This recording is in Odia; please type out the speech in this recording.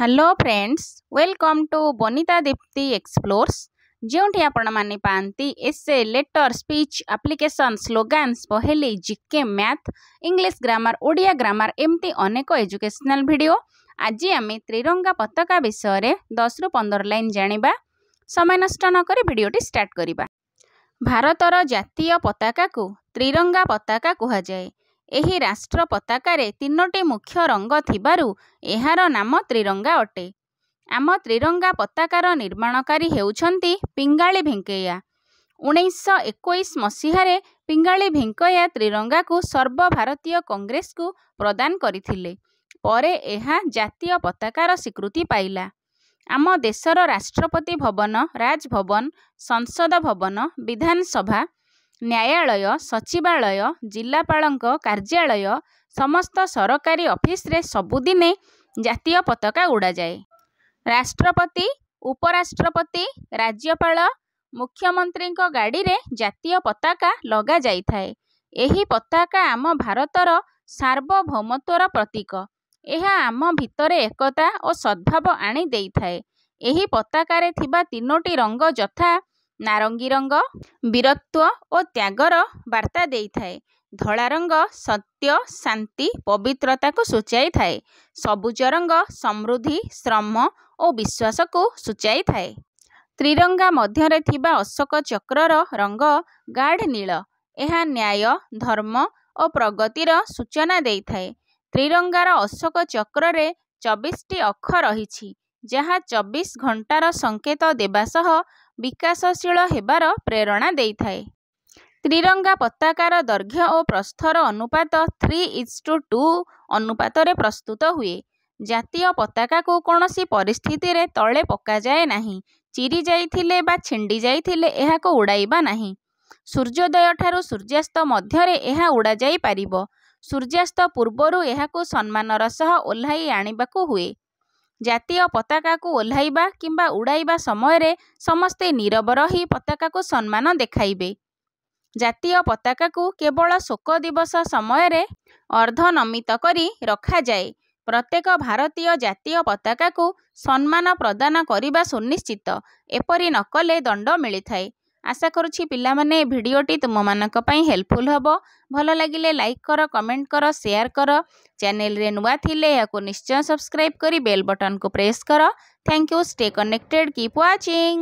hello friends welcome to Banita Dipti explores ଯେଉଁଠି ଆପଣମାନେ ପାଆନ୍ତି essay letter speech application slogans ବହେଲି GK math English grammar Odia grammar ଏମିତି ଅନେକ ଏଜୁକେସନାଲ୍ ଭିଡ଼ିଓ ଆଜି ଆମେ ତ୍ରିରଙ୍ଗା ପତାକା ବିଷୟରେ ଦଶରୁ ପନ୍ଦର ଲାଇନ୍ ଜାଣିବା ସମୟ ନଷ୍ଟ ନକରି ଭିଡ଼ିଓଟି ଷ୍ଟାର୍ଟ କରିବା ଭାରତର ଜାତୀୟ ପତାକାକୁ ତ୍ରିରଙ୍ଗା ପତାକା କୁହାଯାଏ ଏହି ରାଷ୍ଟ୍ର ପତାକାରେ ତିନୋଟି ମୁଖ୍ୟ ରଙ୍ଗ ଥିବାରୁ ଏହାର ନାମ ତ୍ରିରଙ୍ଗା ଅଟେ ଆମ ତ୍ରିରଙ୍ଗା ପତାକାର ନିର୍ମାଣକାରୀ ହେଉଛନ୍ତି ପିଙ୍ଗାଳି ଭେଙ୍କେୟା ଉଣେଇଶହ ଏକୋଇଶ ମସିହାରେ ପିଙ୍ଗାଳି ଭେଙ୍କେୟା ତ୍ରିରଙ୍ଗାକୁ ସର୍ବଭାରତୀୟ କଂଗ୍ରେସକୁ ପ୍ରଦାନ କରିଥିଲେ ପରେ ଏହା ଜାତୀୟ ପତାକାର ସ୍ୱୀକୃତି ପାଇଲା ଆମ ଦେଶର ରାଷ୍ଟ୍ରପତି ଭବନ ରାଜଭବନ ସଂସଦ ଭବନ ବିଧାନସଭା ନ୍ୟାୟାଳୟ ସଚିବାଳୟ ଜିଲ୍ଲାପାଳଙ୍କ କାର୍ଯ୍ୟାଳୟ ସମସ୍ତ ସରକାରୀ ଅଫିସରେ ସବୁଦିନେ ଜାତୀୟ ପତାକା ଉଡ଼ାଯାଏ ରାଷ୍ଟ୍ରପତି ଉପରାଷ୍ଟ୍ରପତି ରାଜ୍ୟପାଳ ମୁଖ୍ୟମନ୍ତ୍ରୀଙ୍କ ଗାଡ଼ିରେ ଜାତୀୟ ପତାକା ଲଗାଯାଇଥାଏ ଏହି ପତାକା ଆମ ଭାରତର ସାର୍ବଭୌମତ୍ୱର ପ୍ରତୀକ ଏହା ଆମ ଭିତରେ ଏକତା ଓ ସଦ୍ଭାବ ଆଣି ଦେଇଥାଏ ଏହି ପତାକାରେ ଥିବା ତିନୋଟି ରଙ୍ଗ ଯଥା ନାରଙ୍ଗୀ ରଙ୍ଗ ବୀରତ୍ୱ ଓ ତ୍ୟାଗର ବାର୍ତ୍ତା ଦେଇଥାଏ ଧଳା ରଙ୍ଗ ସତ୍ୟ ଶାନ୍ତି ପବିତ୍ରତାକୁ ସୂଚାଇଥାଏ ସବୁଜ ରଙ୍ଗ ସମୃଦ୍ଧି ଶ୍ରମ ଓ ବିଶ୍ୱାସକୁ ସୂଚାଇଥାଏ ତ୍ରିରଙ୍ଗା ମଧ୍ୟରେ ଥିବା ଅଶୋକ ଚକ୍ରର ରଙ୍ଗ ଗାଢ଼ ନୀଳ ଏହା ନ୍ୟାୟ ଧର୍ମ ଓ ପ୍ରଗତିର ସୂଚନା ଦେଇଥାଏ ତ୍ରିରଙ୍ଗାର ଅଶୋକ ଚକ୍ରରେ ଚବିଶଟି ଅକ୍ଷ ରହିଛି ଯାହା ଚବିଶ ଘଣ୍ଟାର ସଙ୍କେତ ଦେବା ସହ ବିକାଶଶୀଳ ହେବାର ପ୍ରେରଣା ଦେଇଥାଏ ତ୍ରିରଙ୍ଗା ପତାକାର ଦୈର୍ଘ୍ୟ ଓ ପ୍ରସ୍ଥର ଅନୁପାତ ଥ୍ରୀ ଇଜ୍ ଟୁ ଟୁ ଅନୁପାତରେ ପ୍ରସ୍ତୁତ ହୁଏ ଜାତୀୟ ପତାକାକୁ କୌଣସି ପରିସ୍ଥିତିରେ ତଳେ ପକାଯାଏ ନାହିଁ ଚିରି ଯାଇଥିଲେ ବା ଛିଣ୍ଡି ଯାଇଥିଲେ ଏହାକୁ ଉଡ଼ାଇବା ନାହିଁ ସୂର୍ଯ୍ୟୋଦୟଠାରୁ ସୂର୍ଯ୍ୟାସ୍ତ ମଧ୍ୟରେ ଏହା ଉଡ଼ାଯାଇପାରିବ ସୂର୍ଯ୍ୟାସ୍ତ ପୂର୍ବରୁ ଏହାକୁ ସମ୍ମାନର ସହ ଓହ୍ଲାଇ ଆଣିବାକୁ ହୁଏ ଜାତୀୟ ପତାକାକୁ ଓହ୍ଲାଇବା କିମ୍ବା ଉଡ଼ାଇବା ସମୟରେ ସମସ୍ତେ ନିରବ ରହି ପତାକାକୁ ସମ୍ମାନ ଦେଖାଇବେ ଜାତୀୟ ପତାକାକୁ କେବଳ ଶୋକ ଦିବସ ସମୟରେ ଅର୍ଦ୍ଧନମିତ କରି ରଖାଯାଏ ପ୍ରତ୍ୟେକ ଭାରତୀୟ ଜାତୀୟ ପତାକାକୁ ସମ୍ମାନ ପ୍ରଦାନ କରିବା ସୁନିଶ୍ଚିତ ଏପରି ନକଲେ ଦଣ୍ଡ ମିଳିଥାଏ ଆଶା କରୁଛି ପିଲାମାନେ ଏ ଭିଡ଼ିଓଟି ତୁମମାନଙ୍କ ପାଇଁ ହେଲ୍ପଫୁଲ୍ ହେବ ଭଲ ଲାଗିଲେ ଲାଇକ୍ କର କମେଣ୍ଟ କର ସେୟାର କର ଚ୍ୟାନେଲରେ ନୂଆ ଥିଲେ ଏହାକୁ ନିଶ୍ଚୟ ସବସ୍କ୍ରାଇବ୍ କରି ବେଲ୍ ବଟନ୍କୁ ପ୍ରେସ୍ କର thank you stay connected keep watching